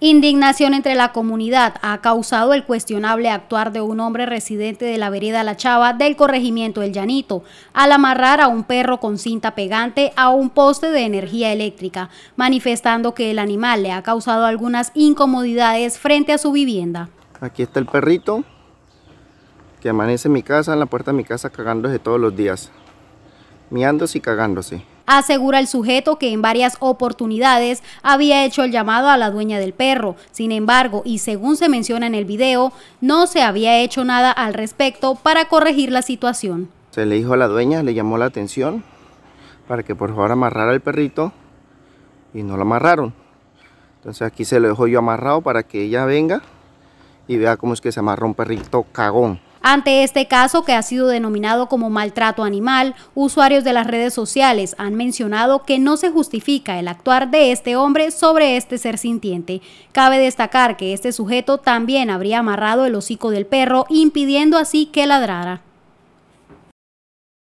Indignación entre la comunidad ha causado el cuestionable actuar de un hombre residente de la vereda La Chava del corregimiento El Llanito al amarrar a un perro con cinta pegante a un poste de energía eléctrica, manifestando que el animal le ha causado algunas incomodidades frente a su vivienda. Aquí está el perrito que amanece en mi casa, en la puerta de mi casa cagándose todos los días, miándose y cagándose asegura el sujeto que en varias oportunidades había hecho el llamado a la dueña del perro. Sin embargo, y según se menciona en el video, no se había hecho nada al respecto para corregir la situación. Se le dijo a la dueña, le llamó la atención para que por favor amarrara al perrito y no lo amarraron. Entonces aquí se lo dejo yo amarrado para que ella venga y vea cómo es que se amarra un perrito cagón. Ante este caso, que ha sido denominado como maltrato animal, usuarios de las redes sociales han mencionado que no se justifica el actuar de este hombre sobre este ser sintiente. Cabe destacar que este sujeto también habría amarrado el hocico del perro, impidiendo así que ladrara.